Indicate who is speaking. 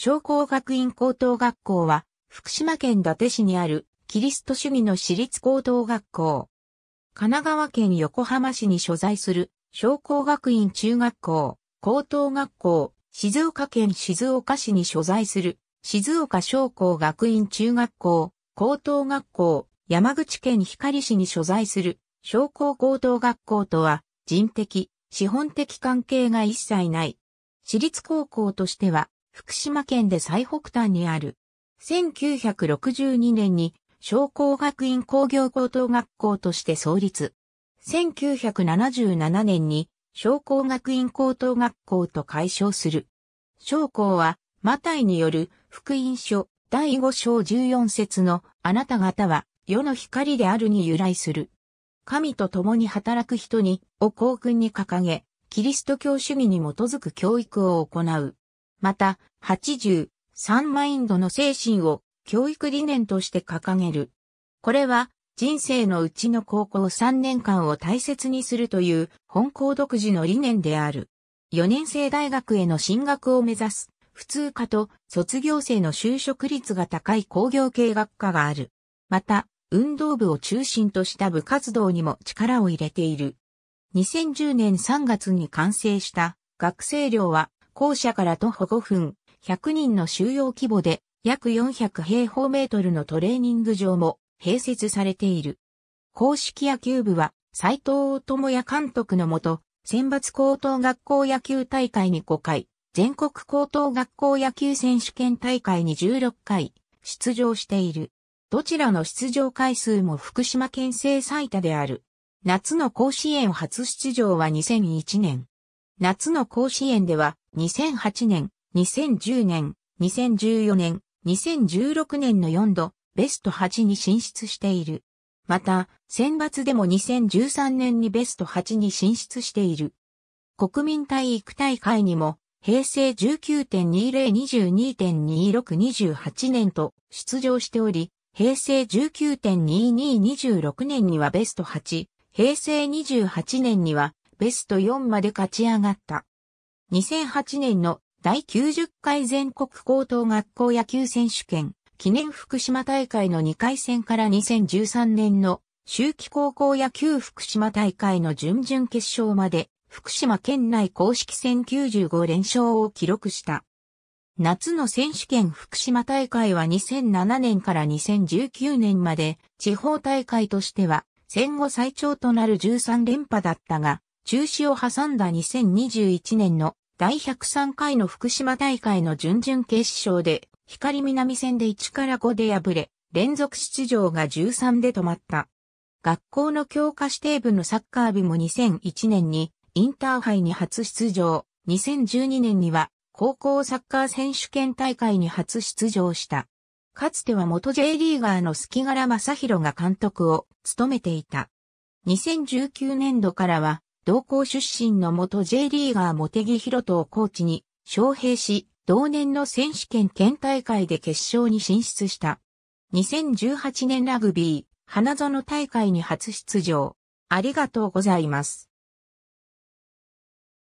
Speaker 1: 商工学院高等学校は、福島県伊達市にある、キリスト主義の私立高等学校。神奈川県横浜市に所在する、商工学院中学校、高等学校、静岡県静岡市に所在する、静岡商工学院中学校、高等学校、山口県光市に所在する、商工高等学校とは、人的、資本的関係が一切ない。私立高校としては、福島県で最北端にある。1962年に商工学院工業高等学校として創立。1977年に商工学院高等学校と解消する。商工は、マタイによる福音書第5章14節のあなた方は世の光であるに由来する。神と共に働く人にを公訓に掲げ、キリスト教主義に基づく教育を行う。また、80、3マインドの精神を教育理念として掲げる。これは、人生のうちの高校3年間を大切にするという本校独自の理念である。4年生大学への進学を目指す、普通科と卒業生の就職率が高い工業系学科がある。また、運動部を中心とした部活動にも力を入れている。2010年3月に完成した学生寮は校舎から徒歩5分、100人の収容規模で約400平方メートルのトレーニング場も併設されている。公式野球部は斎藤智也監督のもと、選抜高等学校野球大会に5回、全国高等学校野球選手権大会に16回出場している。どちらの出場回数も福島県勢最多である。夏の甲子園初出場は2001年。夏の甲子園では2008年、2010年、2014年、2016年の4度、ベスト8に進出している。また、選抜でも2013年にベスト8に進出している。国民体育大会にも、平成19.2022.2628年と出場しており、平成19.2226年にはベスト8、平成28年にはベスト4まで勝ち上がった。2008年の第90回全国高等学校野球選手権記念福島大会の2回戦から2013年の秋季高校野球福島大会の準々決勝まで福島県内公式戦95連勝を記録した。夏の選手権福島大会は2007年から2019年まで地方大会としては戦後最長となる13連覇だったが、中止を挟んだ2021年の第103回の福島大会の準々決勝で、光南戦で1から5で敗れ、連続出場が13で止まった。学校の教科指定部のサッカー部も2001年にインターハイに初出場、2012年には高校サッカー選手権大会に初出場した。かつては元 J リーガーの隙柄正宏が監督を務めていた。2019年度からは同校出身の元 J リーガー茂木博人をコーチに招聘し、同年の選手権県大会で決勝に進出した。2018年ラグビー、花園大会に初出場。ありがとうございます。